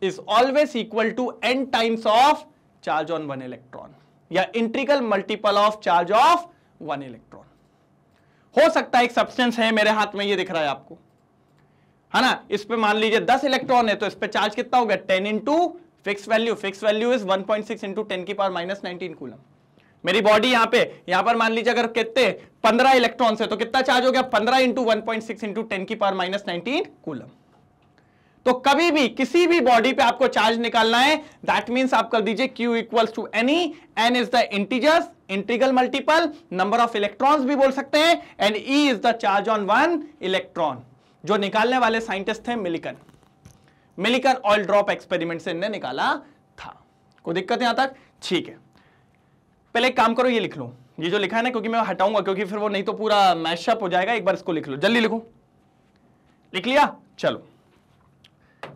is always equal to n times of charge on one electron या integral multiple of charge of one electron हो सकता है एक सब्सटेंस है मेरे हाथ में ये दिख रहा है आपको है ना इस पे मान लीजिए 10 इलेक्ट्रॉन है तो इस पे चार्ज कितना हो गया 10 into fix value fix value is 1.6 point six into ten की पावर माइनस नाइनटीन कूलम मेरी बॉडी यहाँ पे यहाँ पर मान लीजिए अगर कितने पंद्रह इलेक्ट्रॉन है तो कितना चार्ज हो गया पंद्रह into one point six into ten की पावर माइनस नाइनटीन कूलम तो कभी भी किसी भी बॉडी पे आपको चार्ज निकालना है दैट मीन्स आप कर दीजिए Q equals to n e n is the integers integral multiple number of electrons भी बोल सकते हैं and E is the charge on one electron जो निकालने वाले साइंटिस्ट थे Millikan Millikan oil drop experiment से इनने निकाला था कोई दिक्कत यहां तक ठीक है पहले एक काम करो ये लिख लो ये जो लिखा है ना क्योंकि मैं हटाऊंगा क्योंकि फिर वो नहीं तो पूरा मैशअप हो जाएगा एक बार इसको लिख लो जल्दी लिखो लिख लिया चलो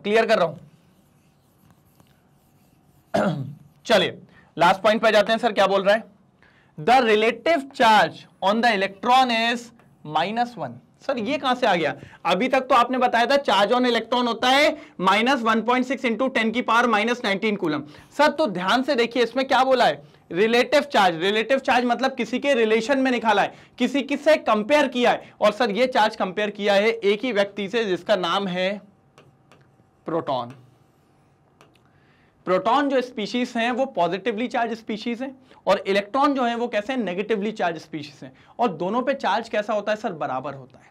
क्लियर कर रहा हूं चलिए लास्ट पॉइंट पे जाते हैं सर क्या बोल रहा है the relative charge on the electron is minus one sir ये कहां से आ गया अभी तक तो आपने बताया था चार्ज ऑन इलेक्ट्रॉन होता है minus one point six into ten की power minus nineteen coulomb sir तो ध्यान से देखिए इसमें क्या बोला है रिलेटिव चार्ज रिलेटिव चार्ज मतलब किसी के रिलेशन में निकाला है किसी किससे कंपेयर किया है और सर ये चार्ज कंपेयर किया है एक ही व्यक्ति से जिसका नाम है प्रोटॉन प्रोटॉन जो स्पीशीज हैं वो पॉजिटिवली चार्ज स्पीशीज हैं और इलेक्ट्रॉन जो है वो कैसे नेगेटिवली चार्ज स्पीशीज हैं और दोनों पे चार्ज कैसा होता है सर बराबर होता है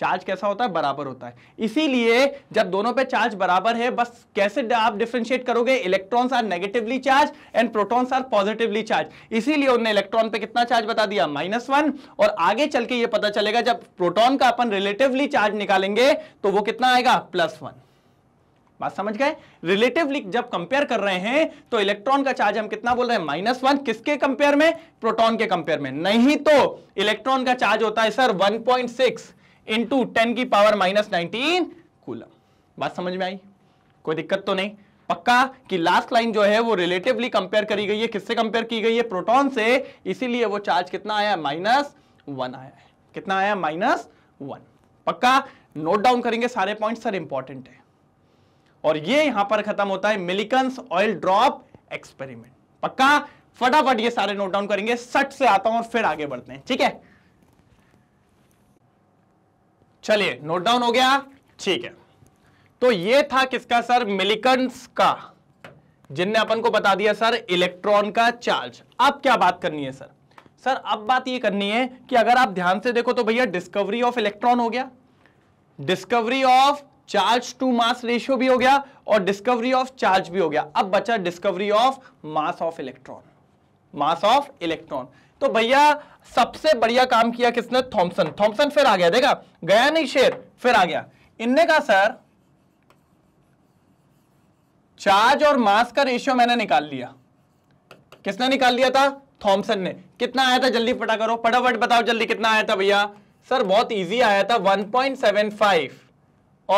चार्ज कैसा होता है बराबर होता है इसीलिए जब दोनों पे चार्ज बराबर है बस कैसे आप डिफ्रेंशिएट करोगे electrons are negatively charged and protons are positively charged इसीलिए उन्होंने इलेक्ट्रॉन पे कितना चार्ज बता दिया माइनस वन और आगे चल के ये पता चलेगा जब प्रोटोन का अपन रिलेटिवली चार्ज निकालेंगे तो वो कितना आएगा प्लस वन बात समझ गए रिलेटिवली जब कंपेयर कर रहे हैं तो इलेक्ट्रॉन का चार्ज हम कितना बोल रहे हैं माइनस वन किसके कंपेयर में प्रोटॉन के कंपेयर में नहीं तो इलेक्ट्रॉन का चार्ज होता है सर 1.6 इंटू टेन की पावर माइनस नाइनटीन कूलम बात समझ में आई कोई दिक्कत तो नहीं पक्का कि लास्ट लाइन जो है वो रिलेटिवली कंपेयर करी गई है किससे कंपेयर की गई है प्रोटॉन से इसीलिए वो चार्ज कितना आया माइनस वन आया है कितना आया माइनस वन पक्का नोट डाउन करेंगे सारे पॉइंट सर इंपॉर्टेंट है और ये यहां पर खत्म होता है मिलिकन्स ऑयल ड्रॉप एक्सपेरिमेंट पक्का फटाफट ये सारे नोट डाउन करेंगे सट से आता हूं और फिर आगे बढ़ते हैं ठीक है चलिए नोट डाउन हो गया ठीक है तो ये था किसका सर मिलिकंस का जिनने अपन को बता दिया सर इलेक्ट्रॉन का चार्ज अब क्या बात करनी है सर सर अब बात ये करनी है कि अगर आप ध्यान से देखो तो भैया डिस्कवरी ऑफ इलेक्ट्रॉन हो गया discovery of charge to mass ratio भी हो गया और डिस्कवरी ऑफ चार्ज भी हो गया अब बचा discovery of mass of electron mass of electron तो भैया सबसे बढ़िया काम किया किसने थॉम्सन थॉम्सन फिर आ गया देखा गया नहीं शेर फिर आ गया इनने कहा सर चार्ज और मास का रेशियो मैंने निकाल लिया किसने निकाल लिया था थॉमसन ने कितना आया था जल्दी पटा करो फटाफट बताओ जल्दी कितना आया था भैया सर बहुत इजी आया था 1.75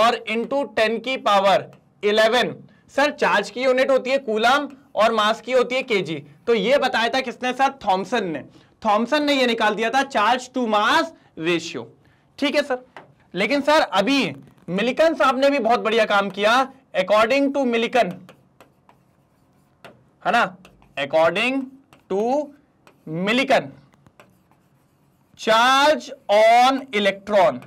और इंटू टेन की पावर 11 सर चार्ज की यूनिट होती है कूलाम और मास की होती है केजी तो ये बताया था किसने सर थॉम्सन ने थॉमसन ने ये निकाल दिया था चार्ज टू मास रेशियो ठीक है सर लेकिन सर अभी मिलिकन साहब ने भी बहुत बढ़िया काम किया अकॉर्डिंग टू मिलिकन है ना according to Millikan charge on electron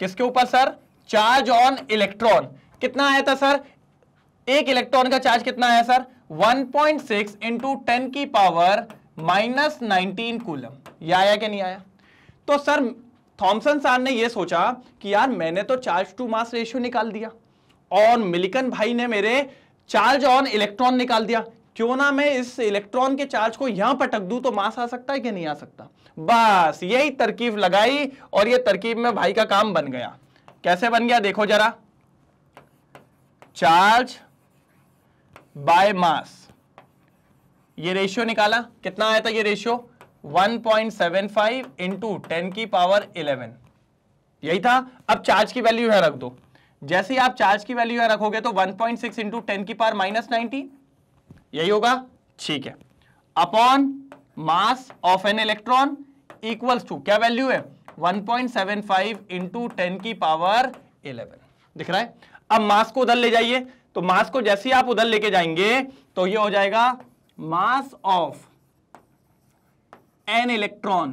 किसके ऊपर सर चार्ज ऑन इलेक्ट्रॉन कितना आया था सर एक इलेक्ट्रॉन का चार्ज कितना आया sir 1.6 point six into ten की पावर माइनस नाइनटीन कूलम यह आया क्या नहीं आया तो सर थॉमसन सार ने यह सोचा कि यार मैंने तो चार्ज टू मास रेशियो निकाल दिया और मिलिकन भाई ने मेरे चार्ज ऑन इलेक्ट्रॉन निकाल दिया क्यों ना मैं इस इलेक्ट्रॉन के चार्ज को यहां पटक दूं तो मास आ सकता है कि नहीं आ सकता बस यही तरकीब लगाई और यह तरकीब में भाई का काम बन गया कैसे बन गया देखो जरा चार्ज बाय मास ये रेशियो निकाला कितना आया था ये ratio 1.75 point seven five into ten की पावर 11 यही था अब चार्ज की वैल्यू यहाँ रख दो जैसे ही आप चार्ज की वैल्यू यहाँ रखोगे तो 1.6 पॉइंट सिक्स इंटू टेन की पावर माइनस नाइनटीन यही होगा ठीक है upon mass of an electron equals to क्या वैल्यू है 1.75 point seven five into ten की पावर 11 दिख रहा है अब मास को उधर ले जाइए तो मास को जैसे ही आप उधर लेके जाएंगे तो ये हो जाएगा mass of an electron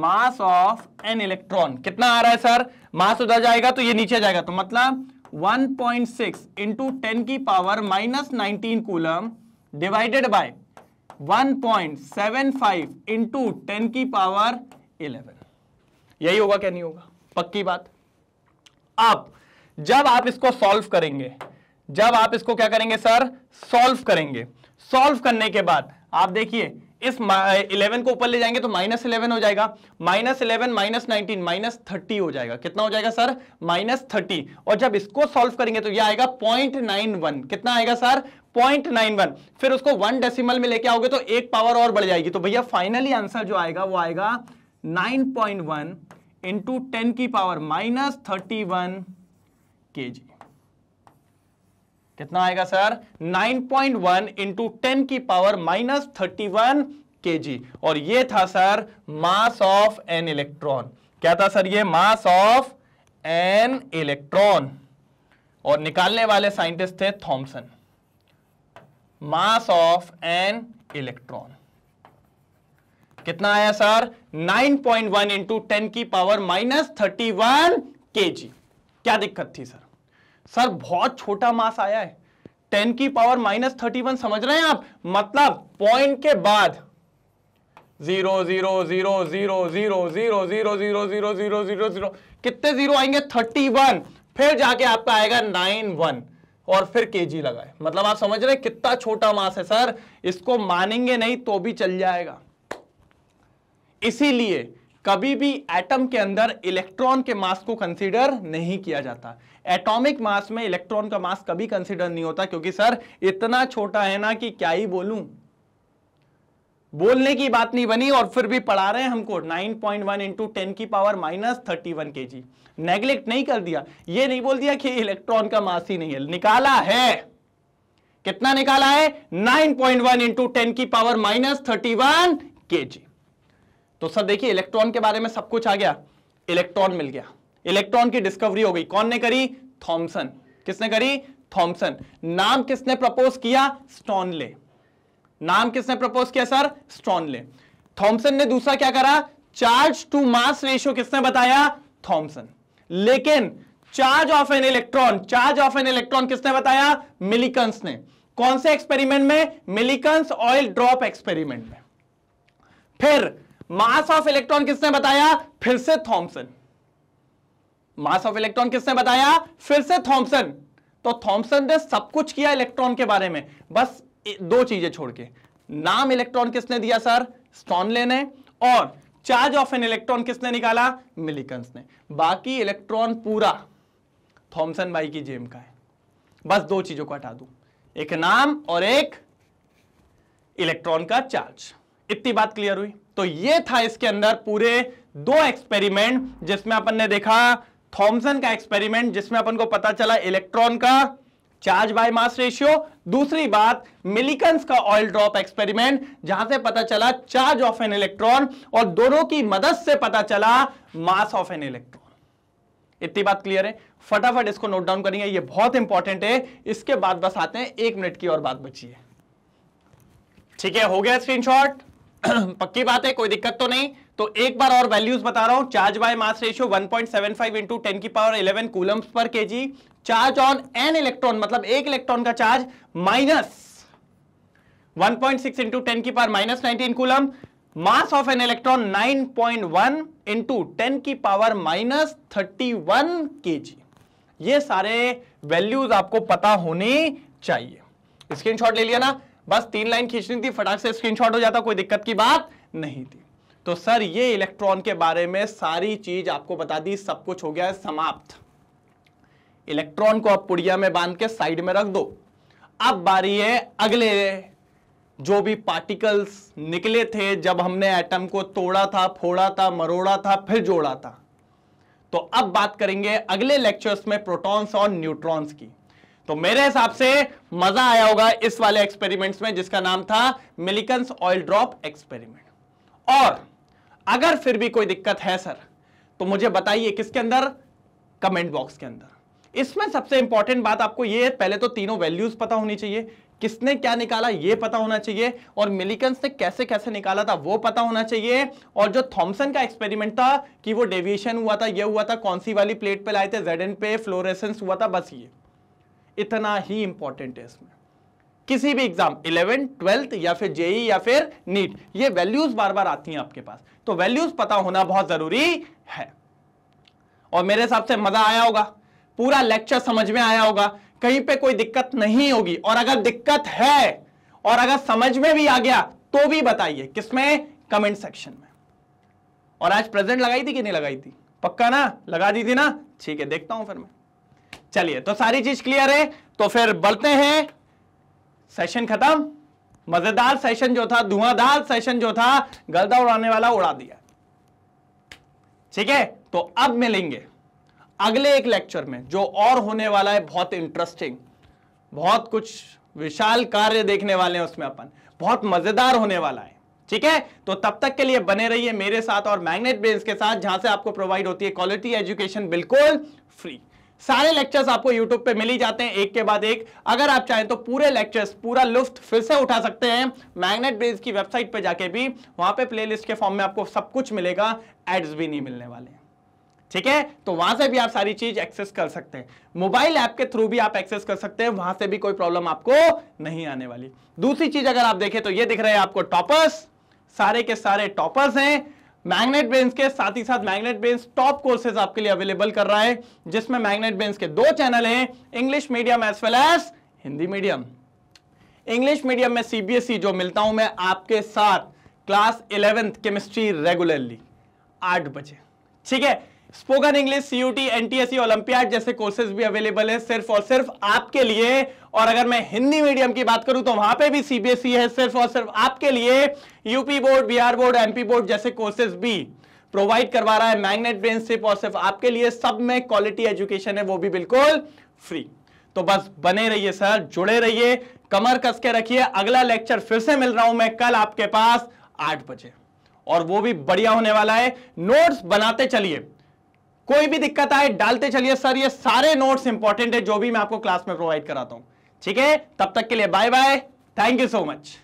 mass of an electron कितना आ रहा है सर मास उधर जाएगा तो ये नीचे जाएगा तो मतलब 1.6 पॉइंट सिक्स इंटू टेन की power minus nineteen coulomb divided by 1.75 point seven five into ten की पावर 11 यही होगा क्या नहीं होगा पक्की बात अब जब आप इसको सॉल्व करेंगे जब आप इसको क्या करेंगे सर सॉल्व करेंगे सॉल्व करने के बाद आप देखिए इस इलेवन को ऊपर ले जाएंगे तो माइनस इलेवन हो जाएगा minus eleven minus nineteen minus thirty हो जाएगा कितना हो जाएगा सर माइनस थर्टी और जब इसको सॉल्व करेंगे तो ये आएगा पॉइंट नाइन वन कितना आएगा सर पॉइंट नाइन वन फिर उसको वन डेसिमल में लेके आओगे तो एक पावर और बढ़ जाएगी तो भैया फाइनली आंसर जो आएगा वो आएगा nine point one into ten की power minus thirty one K G कितना आएगा sir 9.1 point one into ten की power minus thirty one K G और ये था sir mass of an electron क्या था सर ये मास ऑफ एन इलेक्ट्रॉन और निकालने वाले साइंटिस्ट थे Thomson mass of an electron कितना आया sir 9.1 point one into ten की power minus thirty one K G क्या दिक्कत थी सर सर बहुत छोटा मास आया है टेन की पावर माइनस थर्टी वन समझ रहे हैं आप मतलब पॉइंट के बाद zero zero zero zero zero zero zero zero zero zero zero zero कितने जीरो आएंगे थर्टी वन फिर जाके आपका आएगा नाइन वन और फिर केजी लगाए मतलब आप समझ रहे हैं कितना छोटा मास है सर इसको मानेंगे नहीं तो भी चल जाएगा इसीलिए कभी भी एटम के अंदर इलेक्ट्रॉन के मास को कंसीडर नहीं किया जाता एटॉमिक मास में इलेक्ट्रॉन का मास कभी कंसिडर नहीं होता क्योंकि सर इतना छोटा है ना कि क्या ही बोलूं बोलने की बात नहीं बनी और फिर भी पढ़ा रहे हैं हमको 9.1 पॉइंट वन इंटू टेन की power minus thirty one K G neglect नहीं कर दिया ये नहीं बोल दिया कि इलेक्ट्रॉन का मास ही नहीं है निकाला है कितना निकाला है 9.1 पॉइंट वन इंटू टेन की power minus thirty one K G तो सर देखिए इलेक्ट्रॉन के बारे में सब कुछ आ गया इलेक्ट्रॉन मिल गया इलेक्ट्रॉन की डिस्कवरी हो गई कौन ने करी थॉम्सन किसने करी थॉम्सन नाम किसने प्रपोज किया स्टॉनले नाम किसने प्रपोज किया सर स्टॉनले थॉम्सन ने दूसरा क्या करा चार्ज टू मास रेशियो किसने बताया थॉम्सन लेकिन charge of an electron charge of an electron किसने बताया मिलिकंस ने कौन से एक्सपेरिमेंट में मिलिकंस ऑयल ड्रॉप एक्सपेरिमेंट में फिर मास ऑफ इलेक्ट्रॉन किसने बताया फिर से थॉम्सन मास ऑफ इलेक्ट्रॉन किसने बताया फिर से थॉम्सन तो थॉम्सन ने सब कुछ किया इलेक्ट्रॉन के बारे में बस दो चीजें छोड़ के नाम इलेक्ट्रॉन किसने दिया सर स्टॉनले ने और चार्ज ऑफ एन इलेक्ट्रॉन किसने निकाला मिलिकंस ने बाकी इलेक्ट्रॉन पूरा थॉमसन भाई की जेम का है बस दो चीजों को हटा दू एक नाम और एक इलेक्ट्रॉन का चार्ज इतनी बात क्लियर हुई तो ये था इसके अंदर पूरे दो एक्सपेरिमेंट जिसमें अपन ने देखा थॉमसन का एक्सपेरिमेंट जिसमें अपन को पता चला इलेक्ट्रॉन का चार्ज बाय मास रेशियो दूसरी बात मिलिकंस का ऑयल ड्रॉप एक्सपेरिमेंट जहां से पता चला चार्ज ऑफ एन इलेक्ट्रॉन और दोनों की मदद से पता चला मास ऑफ एन इलेक्ट्रॉन इतनी बात क्लियर है फटाफट इसको नोट डाउन करेंगे ये बहुत इंपॉर्टेंट है इसके बाद बस आते हैं एक मिनट की और बात बची है ठीक है हो गया स्क्रीनशॉट पक्की बात है कोई दिक्कत तो नहीं तो एक बार और वैल्यूज बता रहा हूं charge by mass ratio 1.75 point seven five into ten की power eleven coulombs per K G charge on an electron मतलब एक इलेक्ट्रॉन का charge minus 1.6 point six into ten की power minus nineteen coulomb mass of an electron 9.1 point one into ten की power minus thirty one K G ये सारे values आपको पता होने चाहिए स्क्रीनशॉट ले लिया ना बस तीन लाइन खींचनी थी फटाक से स्क्रीनशॉट हो जाता कोई दिक्कत की बात नहीं थी तो सर ये इलेक्ट्रॉन के बारे में सारी चीज आपको बता दी सब कुछ हो गया है समाप्त इलेक्ट्रॉन को आप पुड़िया में बांध के साइड में रख दो अब बारी है अगले जो भी पार्टिकल्स निकले थे जब हमने एटम को तोड़ा था फोड़ा था मरोड़ा था फिर जोड़ा था तो अब बात करेंगे अगले लेक्चर्स में प्रोटॉन्स और न्यूट्रॉन्स की तो मेरे हिसाब से मजा आया होगा इस वाले एक्सपेरिमेंट्स में जिसका नाम था मिलिकन्स ऑयल ड्रॉप एक्सपेरिमेंट और अगर फिर भी कोई दिक्कत है सर तो मुझे बताइए किसके अंदर कमेंट बॉक्स के अंदर इसमें सबसे इंपॉर्टेंट बात आपको यह है पहले तो तीनों वैल्यूज पता होनी चाहिए किसने क्या निकाला यह पता होना चाहिए और मिलिकन ने कैसे कैसे निकाला था वो पता होना चाहिए और जो थॉमसन का एक्सपेरिमेंट था कि वो डेविएशन हुआ था ये हुआ था कौन सी वाली प्लेट पे लाए थे जेड पे फ्लोरेसेंस हुआ था बस ये इतना ही इंपॉर्टेंट है इसमें किसी भी एग्जाम इलेवेंथ ट्वेल्थ या फिर जेई या फिर नीट ये वैल्यूज बार बार आती हैं आपके पास तो वैल्यूज पता होना बहुत जरूरी है और मेरे हिसाब से मजा आया होगा पूरा लेक्चर समझ में आया होगा कहीं पे कोई दिक्कत नहीं होगी और अगर दिक्कत है और अगर समझ में भी आ गया तो भी बताइए किसमें कमेंट सेक्शन में और आज प्रेजेंट लगाई थी कि नहीं लगाई थी पक्का ना लगा दी थी ना ठीक है देखता हूं फिर मैं चलिए तो सारी चीज क्लियर है तो फिर बढ़ते हैं सेशन खत्म मजेदार सेशन जो था धुआंधार सेशन जो था गर्दा उड़ाने वाला उड़ा दिया ठीक है तो अब मिलेंगे अगले एक लेक्चर में जो और होने वाला है बहुत इंटरेस्टिंग बहुत कुछ विशाल कार्य देखने वाले हैं उसमें अपन बहुत मजेदार होने वाला है ठीक है तो तब तक के लिए बने रहिए मेरे साथ और मैग्नेट बेस के साथ जहां से आपको प्रोवाइड होती है क्वालिटी एजुकेशन बिल्कुल फ्री सारे लेक्चर्स आपको यूट्यूब पे मिल ही जाते हैं एक के बाद एक अगर आप चाहें तो पूरे लेक्चर्स पूरा लुफ्त फिर से उठा सकते हैं मैग्नेट बेस की वेबसाइट पे जाके भी वहां पे प्लेलिस्ट के फॉर्म में आपको सब कुछ मिलेगा एड्स भी नहीं मिलने वाले ठीक है तो वहां से भी आप सारी चीज एक्सेस कर सकते हैं मोबाइल ऐप के थ्रू भी आप एक्सेस कर सकते हैं वहां से भी कोई प्रॉब्लम आपको नहीं आने वाली दूसरी चीज अगर आप देखें तो ये दिख रहे हैं आपको टॉपर्स सारे के सारे टॉपर्स हैं मैग्नेट बेंस के साथ ही साथ मैग्नेट बेंस टॉप कोर्सेज आपके लिए अवेलेबल कर रहा है जिसमें मैग्नेट बेंस के दो चैनल हैं English medium as well as Hindi medium English medium में सीबीएसई e जो मिलता हूं मैं आपके साथ क्लास इलेवेंथ केमिस्ट्री रेगुलरली आठ बजे ठीक है spoken English CUT NTSC olympiad जैसे कोर्सेज भी अवेलेबल है सिर्फ और सिर्फ आपके लिए और अगर मैं हिंदी मीडियम की बात करूं तो वहां पे भी सीबीएसई e है सिर्फ और सिर्फ आपके लिए UP board Bihar board MP board जैसे कोर्सेज भी प्रोवाइड करवा रहा है मैग्नेट ब्रेन सिर्फ और सिर्फ आपके लिए सब में क्वालिटी एजुकेशन है वो भी बिल्कुल फ्री तो बस बने रहिए सर जुड़े रहिए कमर कस के रखिए अगला लेक्चर फिर से मिल रहा हूं मैं कल आपके पास आठ बजे और वो भी बढ़िया होने वाला है नोट्स बनाते चलिए कोई भी दिक्कत आए डालते चलिए सर ये सारे नोट्स इंपॉर्टेंट है जो भी मैं आपको क्लास में प्रोवाइड कराता हूं ठीक है तब तक के लिए bye bye thank you so much